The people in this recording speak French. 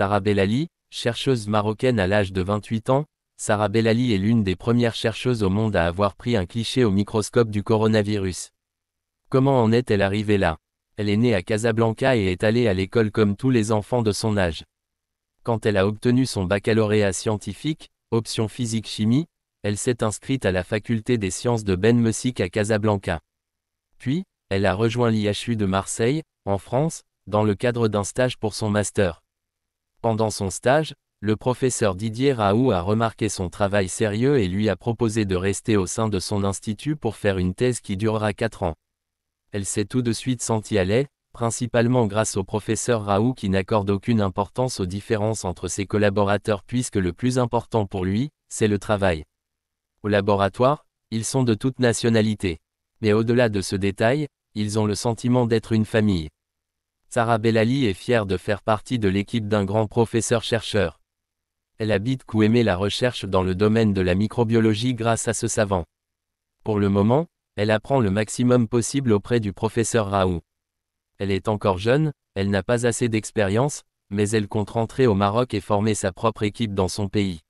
Sarah Bellali, chercheuse marocaine à l'âge de 28 ans, Sarah Bellali est l'une des premières chercheuses au monde à avoir pris un cliché au microscope du coronavirus. Comment en est-elle arrivée là Elle est née à Casablanca et est allée à l'école comme tous les enfants de son âge. Quand elle a obtenu son baccalauréat scientifique, option physique-chimie, elle s'est inscrite à la faculté des sciences de Ben Messic à Casablanca. Puis, elle a rejoint l'IHU de Marseille, en France, dans le cadre d'un stage pour son master. Pendant son stage, le professeur Didier Raoult a remarqué son travail sérieux et lui a proposé de rester au sein de son institut pour faire une thèse qui durera 4 ans. Elle s'est tout de suite sentie à l'aise, principalement grâce au professeur Raoult qui n'accorde aucune importance aux différences entre ses collaborateurs puisque le plus important pour lui, c'est le travail. Au laboratoire, ils sont de toute nationalité. Mais au-delà de ce détail, ils ont le sentiment d'être une famille. Sarah Bellali est fière de faire partie de l'équipe d'un grand professeur-chercheur. Elle habite Kouémé la recherche dans le domaine de la microbiologie grâce à ce savant. Pour le moment, elle apprend le maximum possible auprès du professeur Raoult. Elle est encore jeune, elle n'a pas assez d'expérience, mais elle compte rentrer au Maroc et former sa propre équipe dans son pays.